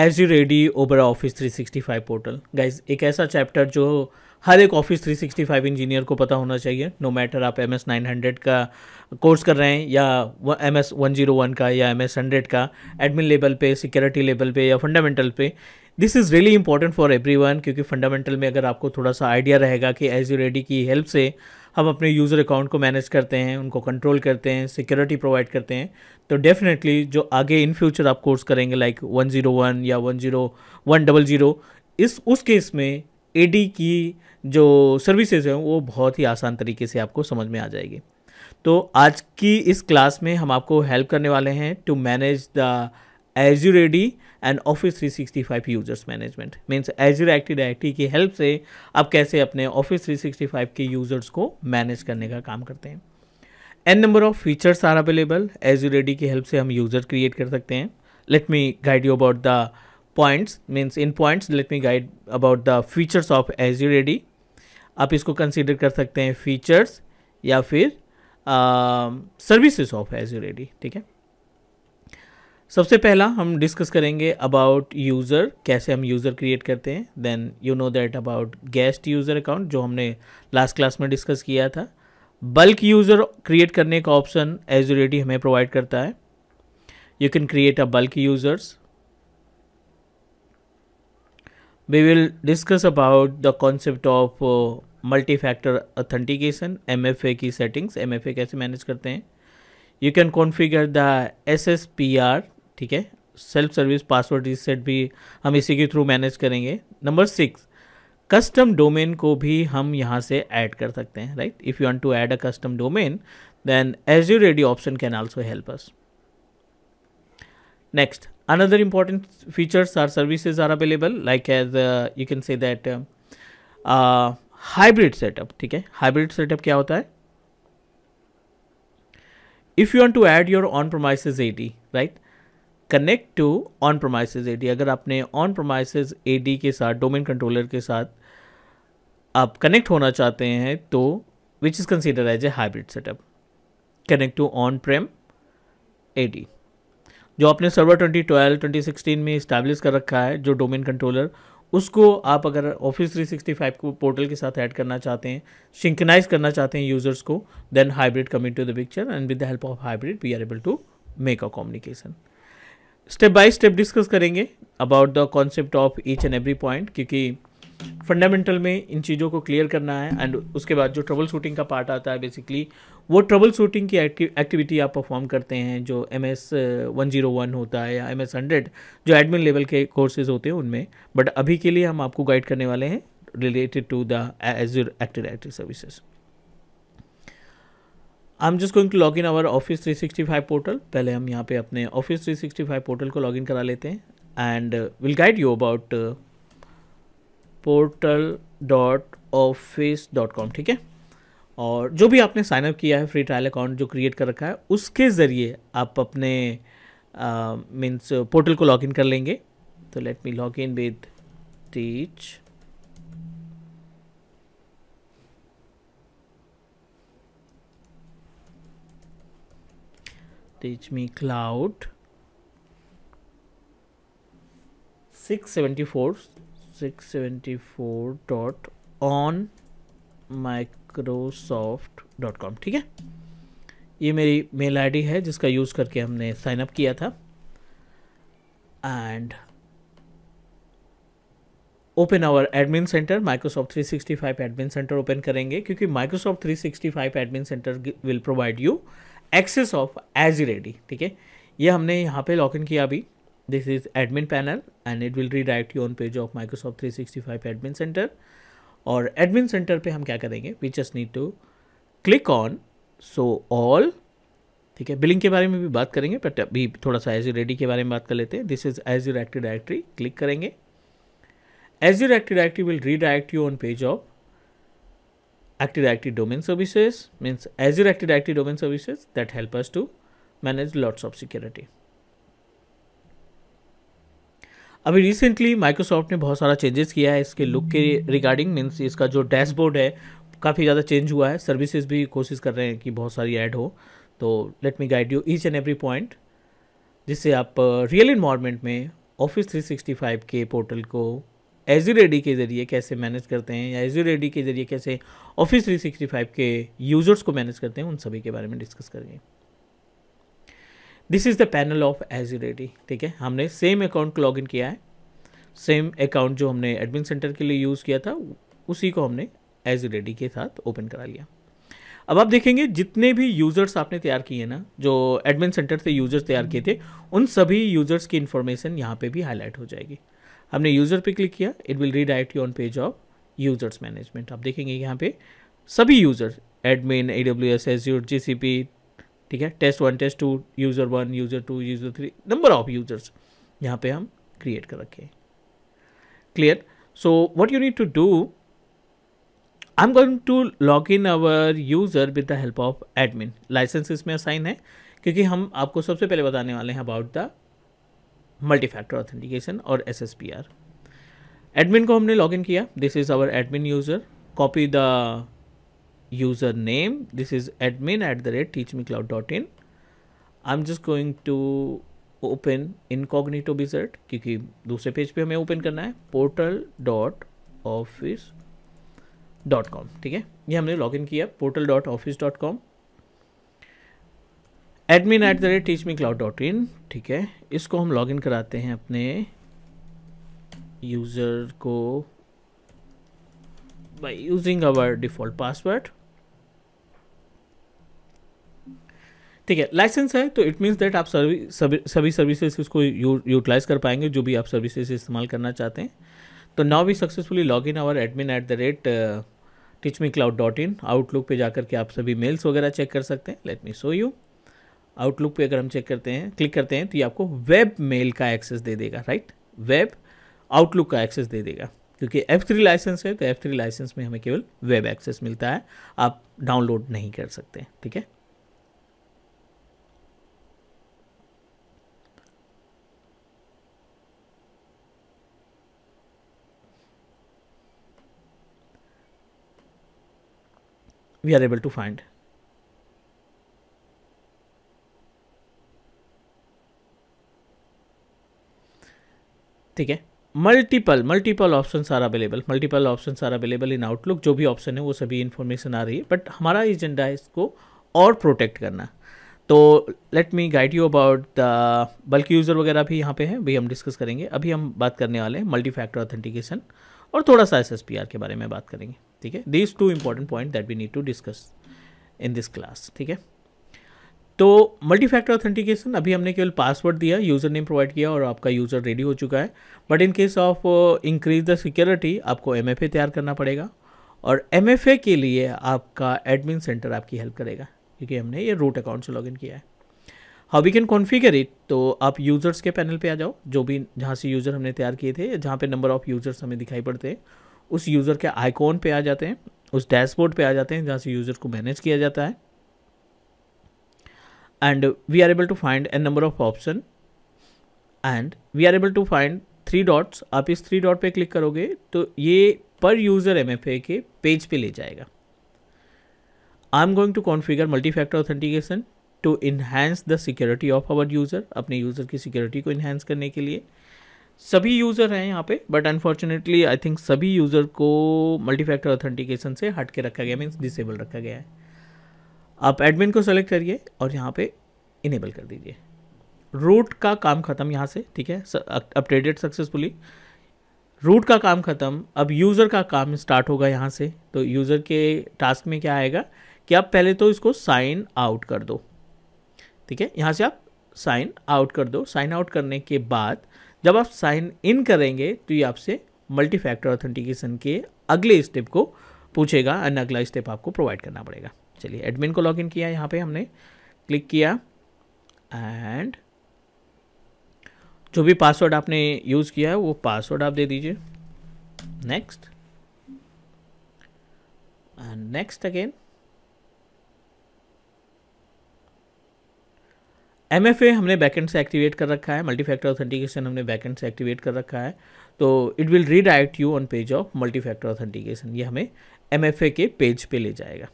As Azure AD ओबरा Office 365 portal guys एक ऐसा चैप्टर जो हर एक ऑफिस 365 इंजीनियर को पता होना चाहिए नो no मैटर आप एम एस नाइन का कोर्स कर रहे हैं या M S one zero one का या एम एस हंड्रेड का एडमिन लेवल पे सिक्योरिटी लेवल पे या फंडामेंटल पे this is really important for everyone क्योंकि फंडामेंटल में अगर आपको थोड़ा सा आइडिया रहेगा कि एज यू रेडी की हेल्प से हम अपने यूज़र अकाउंट को मैनेज करते हैं उनको कंट्रोल करते हैं सिक्योरिटी प्रोवाइड करते हैं तो डेफिनेटली जो आगे इन फ्यूचर आप कोर्स करेंगे लाइक वन ज़ीरो वन या one zero one double zero इस उस केस में डी की जो सर्विसेज हैं वो बहुत ही आसान तरीके से आपको समझ में आ जाएगी तो आज की इस क्लास में हम आपको हेल्प करने वाले हैं to manage the Azure AD and Office 365 users management means Azure active directory की हेल्प से आप कैसे अपने ऑफिस 365 के यूजर्स को मैनेज करने का काम करते हैं an number of features are available Azure AD की हेल्प से हम यूजर क्रिएट कर सकते हैं let me guide you about the points means in points let me guide about the features of Azure AD आप इसको consider कर सकते हैं फीचर्स या फिर services of Azure AD ठीक है सबसे पहला हम डिस्कस करेंगे अबाउट यूज़र कैसे हम यूज़र क्रिएट करते हैं then you know that about guest user account जो हमने लास्ट क्लास में डिस्कस किया था बल्क यूज़र क्रिएट करने का ऑप्शन एज रेडी हमें प्रोवाइड करता है you can create a bulk users we will discuss about the concept of uh, multi-factor authentication MFA की settings MFA कैसे manage करते हैं you can configure the SSPR ठीक है सेल्फ सर्विस पासवर्ड रीसेट भी हम इसी के थ्रू मैनेज करेंगे नंबर सिक्स कस्टम डोमेन को भी हम यहाँ से ऐड कर सकते हैं right if you want to add a custom domain then Azure AD option can also help us next another important features or services are available like as you can say that hybrid setup ठीक है hybrid setup क्या होता है if you want to add your on premises A D right connect to on premises D अगर आपने on premises D के साथ domain controller के साथ आप कनेक्ट होना चाहते हैं तो which is consider as a hybrid setup connect to on prem D जो आपने सर्वर 2012 2016 में इस्टेब्लिश कर रखा है जो डोमेन कंट्रोलर उसको आप अगर ऑफिस 365 को पोर्टल के साथ ऐड करना चाहते हैं सिंकनाइज करना चाहते हैं यूजर्स को then hybrid coming to the picture and with the help of hybrid we are able to make a communication step by step discuss करेंगे about the concept of each and every point क्योंकि fundamental में इन चीज़ों को clear करना है and उसके बाद जो ट्रबल शूटिंग का पार्ट आता है बेसिकली वो ट्रबल शूटिंग की एक्टिविटी आप परफॉर्म करते हैं जो M S one zero one होता है या एम एस हंड्रेड जो एडमिन लेवल के कोर्सेज होते हैं उनमें बट अभी के लिए हम आपको गाइड करने वाले हैं related to the Azure active active services I am just going to log in our Office 365 portal पहले हम यहाँ पे अपने ऑफिस 365 पोर्टल को लॉग इन करा लेते हैं and will guide you about portal dot office dot com ठीक है और जो भी आपने साइनअप किया है फ्री ट्रायल अकाउंट जो क्रिएट कर रखा है उसके ज़रिए आप अपने मीन्स uh, पोर्टल uh, को लॉग इन कर लेंगे तो let me log in with teach teach me cloud 674 674 on Microsoft dot com ठीक है ये मेरी मेल आईडी है जिसका यूज़ करके हमने साइन अप किया था and open our admin centre Microsoft 365 admin centre open करेंगे क्योंकि Microsoft 365 admin centre will provide you access of Azure AD ठीक है ये हमने यहाँ पे लॉग इन किया अभी this is admin panel and it will redirect you on page of Microsoft 365 admin centre और एडमिन सेंटर पे हम क्या करेंगे we just need to click on show all ठीक है बिलिंग के बारे में भी बात करेंगे बट अभी थोड़ा सा एज यू रेडी के बारे में बात कर लेते हैं this is Azure active directory click करेंगे Azure active directory will redirect you on page of active-active domain services means Azure active-active domain services that help us to manage lots of security. अभी recently Microsoft ने बहुत सारा changes किया है इसके look के regarding means इसका जो डैशबोर्ड है काफ़ी ज़्यादा चेंज हुआ है सर्विसेज भी कोशिश कर रहे हैं कि बहुत सारी ऐड हो तो let me guide you each and every point जिससे आप रियल uh, इन्वायरमेंट में ऑफिस 365 के पोर्टल को एजू रेडी के ज़रिए कैसे मैनेज करते हैं या एजू रेडी के ज़रिए कैसे ऑफिस 365 के यूज़र्स को मैनेज करते हैं उन सभी के बारे में डिस्कस करेंगे this is the panel of Azure AD ठीक है हमने सेम अकाउंट को इन किया है सेम अकाउंट जो हमने एडमिन सेंटर के लिए यूज़ किया था उसी को हमने एजू रेडी के साथ ओपन करा लिया अब आप देखेंगे जितने भी यूज़र्स आपने तैयार किए ना जो एडमिन सेंटर से यूज़र्स तैयार किए थे उन सभी यूज़र्स की इन्फॉर्मेशन यहाँ पे भी हाईलाइट हो जाएगी हमने यूज़र पे क्लिक किया it will redirect you on page of users management आप देखेंगे यहाँ पे सभी users admin A W S S G C P ठीक है test one test two user one user two user three number of users यहाँ पे हम क्रिएट कर रखे हैं clear so what you need to do I am going to log in our user with the help of admin licence इसमें assign है क्योंकि हम आपको सबसे पहले बताने वाले हैं about the multi factor authentication और S S P R admin को हमने लॉग इन किया this is our admin user copy the user name this is admin at the rate teach me cloud dot in I am just going to open incognito बिजर्ट क्योंकि दूसरे page पे हमें open करना है portal dot office dot com ठीक है ये हमने लॉग इन किया portal dot office dot com admin at the rate teach me cloud dot in ठीक है इसको हम लॉग इन कराते हैं अपने यूज़र को by using our default password ठीक है लाइसेंस है तो इट मीन्स डेट आप सर्वी सभी सर्विसेज इसको यूटिलाइज कर पाएंगे जो भी आप सर्विसेज इस्तेमाल करना चाहते हैं तो now we successfully log in our admin at the rate teach me cloud dot in Outlook पर जाकर के आप सभी मेल्स वगैरह चेक कर सकते हैं let me show you Outlook पे अगर हम चेक करते हैं क्लिक करते हैं तो ये आपको वेब मेल का एक्सेस दे देगा राइट वेब आउटलुक का एक्सेस दे देगा क्योंकि एफ थ्री लाइसेंस है तो एफ थ्री लाइसेंस में हमें केवल वेब एक्सेस मिलता है आप डाउनलोड नहीं कर सकते ठीक है we are able to find ठीक है multiple multiple option are available multiple option are available in Outlook जो भी ऑप्शन है वो सभी इन्फॉर्मेशन आ रही है बट हमारा एजेंडा है इसको और प्रोटेक्ट करना तो let me guide you about the bulk user वगैरह भी यहाँ पे हैं भी हम डिस्कस करेंगे अभी हम बात करने वाले हैं मल्टी फैक्टर ऑथेंटिकेशन और थोड़ा सा एस के बारे में बात करेंगे ठीक है this two important point that we need to discuss in this class ठीक है तो मल्टी फैक्टर ऑथेंटिकेशन अभी हमने केवल पासवर्ड दिया यूज़र नेम प्रोवाइड किया और आपका यूज़र रेडी हो चुका है but in case of increase the security आपको एम तैयार करना पड़ेगा और एम के लिए आपका एडमिन सेंटर आपकी हेल्प करेगा क्योंकि हमने ये रूट अकाउंट से लॉगिन किया है how we can configure it तो आप यूज़र्स के पैनल पे आ जाओ जो भी जहाँ से यूज़र हमने तैयार किए थे जहाँ पे नंबर ऑफ़ यूज़र्स हमें दिखाई पड़ते हैं उस यूज़र के आइकॉन पे आ जाते हैं उस डैशबोर्ड पे आ जाते हैं जहाँ से यूज़र को मैनेज किया जाता है and we are able to find a number of option and we are able to find three dots आप इस थ्री डॉट पे क्लिक करोगे तो ये पर यूज़र एम एफ ए के पेज पे ले जाएगा I am going to configure multi factor authentication to enhance the security of our user अपने यूज़र की सिक्योरिटी को इन्हेंस करने के लिए सभी यूज़र हैं यहाँ पे बट अनफॉर्चुनेटली आई थिंक सभी यूज़र को मल्टी फैक्टर ऑथेंटिकेशन से हट के रखा गया मीन्स डिसेबल रखा गया है आप एडमिन को सेलेक्ट करिए और यहाँ पे इनेबल कर दीजिए रूट का काम ख़त्म यहाँ से ठीक है अपडेटेड सक्सेसफुली रूट का काम ख़त्म अब यूज़र का काम स्टार्ट होगा यहाँ से तो यूज़र के टास्क में क्या आएगा कि आप पहले तो इसको साइन आउट कर दो ठीक है यहाँ से आप साइन आउट कर दो साइन आउट करने के बाद जब आप साइन इन करेंगे तो ये आपसे मल्टी फैक्टर ऑथेंटिकेशन के अगले स्टेप को पूछेगा एंड अगला स्टेप आपको प्रोवाइड करना पड़ेगा चलिए एडमिन को लॉगिन किया यहाँ पे हमने क्लिक किया एंड जो भी पासवर्ड आपने यूज़ किया है वो पासवर्ड आप दे दीजिए next and next again M F A हमने बैकेंड से एक्टिवेट कर रखा है मल्टी फैक्टर ऑथेंटिकेशन हमने बैकेंड से एक्टिवेट कर रखा है तो it will redirect you on page of multi factor authentication ये हमें एम एफ ए के पेज पे ले जाएगा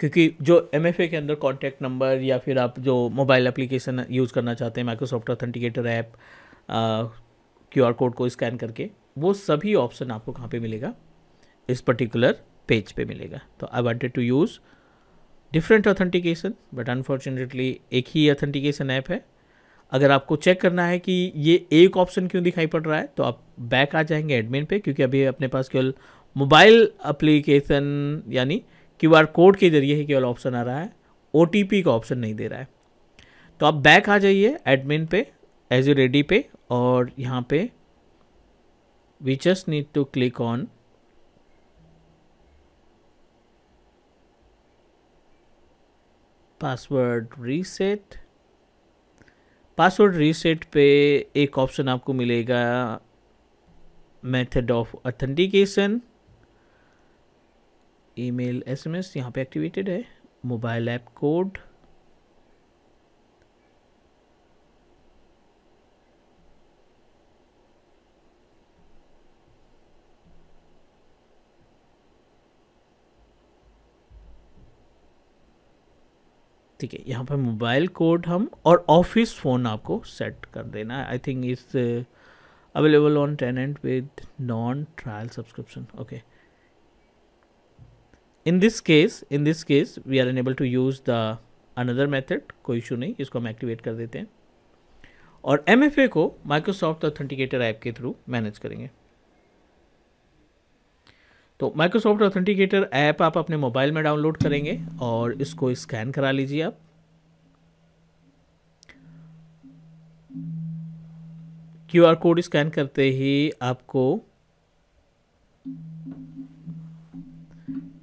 क्योंकि जो एम के अंदर कॉन्टैक्ट नंबर या फिर आप जो मोबाइल एप्लीकेशन यूज़ करना चाहते हैं Microsoft authenticator app Q R code को स्कैन करके वो सभी ऑप्शन आपको कहाँ पे मिलेगा इस पर्टिकुलर पेज पे मिलेगा तो I wanted to use different authentication but unfortunately एक ही ऑथेंटिकेशन ऐप है अगर आपको चेक करना है कि ये एक ऑप्शन क्यों दिखाई पड़ रहा है तो आप बैक आ जाएंगे एडमिन पे क्योंकि अभी अपने पास केवल मोबाइल अप्लीकेशन यानी क्यू आर कोड के ज़रिए ही केवल ऑप्शन आ रहा है ओ टी पी का ऑप्शन नहीं दे रहा है तो आप बैक आ जाइए एडमिन पे एज यू रेडी पे और यहाँ पे we just need to click on password reset password reset पे एक ऑप्शन आपको मिलेगा method of authentication email SMS यहाँ पे एक्टिवेटेड है मोबाइल ऐप कोड ठीक है यहाँ पर मोबाइल कोड हम और ऑफिस फ़ोन आपको सेट कर देना है I think is available on tenant with non trial subscription okay in this case in this case we are unable to use the another method कोई इशू नहीं इसको हम एक्टिवेट कर देते हैं और एम को माइक्रोसॉफ्ट ऑथेंटिकेटर ऐप के थ्रू मैनेज करेंगे तो माइक्रोसॉफ्ट ऑथेंटिकेटर ऐप आप अपने मोबाइल में डाउनलोड करेंगे और इसको स्कैन करा लीजिए आप क्यूआर कोड स्कैन करते ही आपको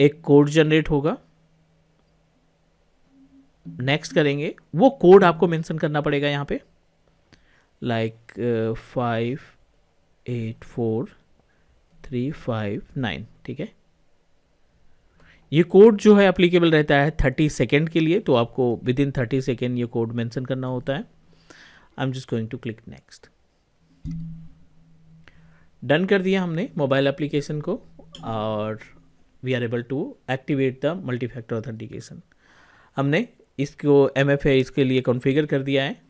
एक कोड जनरेट होगा नेक्स्ट करेंगे वो कोड आपको मेंशन करना पड़ेगा यहाँ पे like five eight four three five nine ठीक है ये कोड जो है अप्लीकेबल रहता है थर्टी सेकेंड के लिए तो आपको विद इन थर्टी सेकेंड ये कोड मेंशन करना होता है I am just going to click next done कर दिया हमने मोबाइल एप्लीकेशन को और we are able to activate the multi factor authentication हमने इसको एम एफ ए इसके लिए कॉन्फ़िगर कर दिया है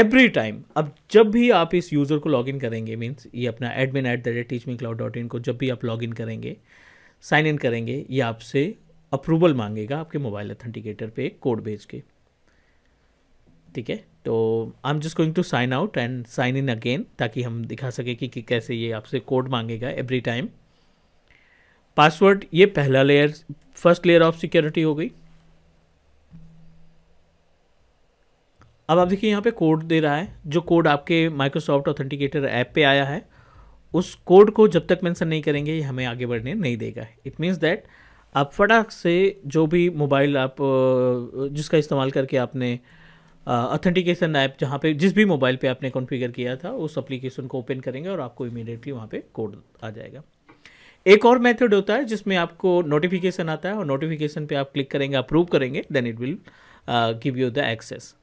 एवरी टाइम अब जब भी आप इस यूज़र को लॉग इन करेंगे मीन्स ये अपना admin at the rate teach me cloud dot in को जब भी आप लॉग इन करेंगे साइन इन करेंगे ये आपसे अप्रूवल मांगेगा आपके मोबाइल ऑथेंटिकेटर पे कोड भेज के ठीक है तो I am just going to sign out and sign in again ताकि हम दिखा सकें कि, कि कैसे ये आपसे कोड मांगेगा एवरी टाइम पासवर्ड ये पहला layer first layer of security हो गई अब आप देखिए यहाँ पे कोड दे रहा है जो कोड आपके माइक्रोसॉफ्ट ऑथेंटिकेटर ऐप पे आया है उस कोड को जब तक मेंशन नहीं करेंगे ये हमें आगे बढ़ने नहीं देगा इट मीन्स दैट आप फटाक से जो भी मोबाइल आप जिसका इस्तेमाल करके आपने ऑथेंटिकेशन ऐप जहाँ पे जिस भी मोबाइल पे आपने कॉन्फ़िगर किया था उस एप्लीकेशन को ओपन करेंगे और आपको इमीडिएटली वहाँ पे कोड आ जाएगा एक और मेथड होता है जिसमें आपको नोटिफिकेशन आता है और नोटिफिकेशन पे आप क्लिक करेंगे अप्रूव करेंगे then it will give you the access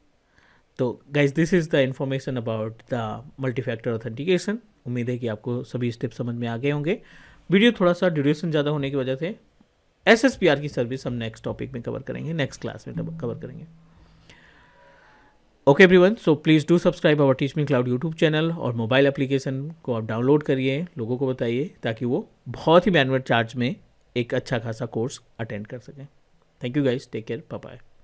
तो guys this is the information about the multi factor authentication उम्मीद है कि आपको सभी स्टेप समझ में आ गए होंगे वीडियो थोड़ा सा ड्यूरेशन ज़्यादा होने की वजह से एस की सर्विस हम नेक्स्ट टॉपिक में कवर करेंगे नेक्स्ट क्लास में कवर करेंगे okay everyone so please do subscribe our teach me cloud YouTube channel और मोबाइल एप्लीकेशन को आप डाउनलोड करिए लोगों को बताइए ताकि वो बहुत ही मैनुअल चार्ज में एक अच्छा खासा कोर्स अटेंड कर सकें thank you guys take care पापाए